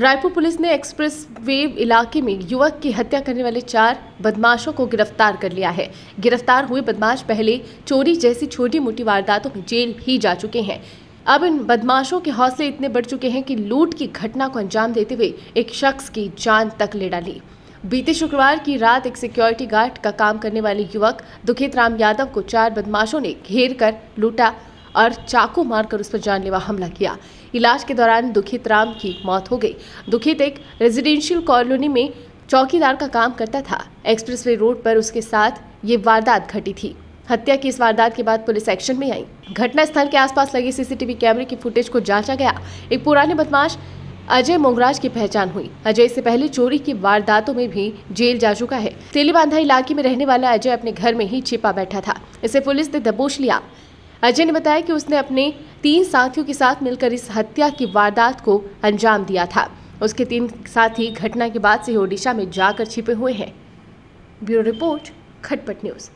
Raipur police ने expressway इलाके में युवक की हत्या करने वाले चार बदमाशों को गिरफ्तार कर लिया है गिरफ्तार हुए बदमाश पहले चोरी जैसी छोटी मोटी वारदातों में जेल ही जा चुके हैं अब इन बदमाशों के हौसले इतने बढ़ चुके हैं कि लूट की घटना को अंजाम देते हुए एक शख्स की जान तक ले डाली बीते शुक्रवार की रात एक सिक्योरिटी गार्ड का काम करने वाले युवक दुखित राम यादव को चार बदमाशों ने घेर कर लूटा और चाकू मारकर उस पर जानलेवा हमला किया इलाज के दौरान दुखित राम की मौत हो गई दुखित एक रेजिडेंशियल कॉलोनी में चौकीदार का काम करता था एक्सप्रेसवे रोड पर उसके साथ ये वारदात घटी थी हत्या की इस वारदात के बाद पुलिस एक्शन में आई घटनास्थल के आसपास लगे सीसीटीवी कैमरे की फुटेज को जांचा गया एक पुराने बदमाश अजय मोंगराज की पहचान हुई अजय से पहले चोरी की वारदातों में भी जेल जा चुका है तेलीबांधा इलाके में रहने वाला अजय अपने घर में ही छिपा बैठा था इसे पुलिस ने दबोच लिया अजय ने बताया कि उसने अपने तीन साथियों के साथ मिलकर इस हत्या की वारदात को अंजाम दिया था उसके तीन साथी घटना के बाद से ही ओडिशा में जाकर छिपे हुए हैं ब्यूरो रिपोर्ट खटपट न्यूज़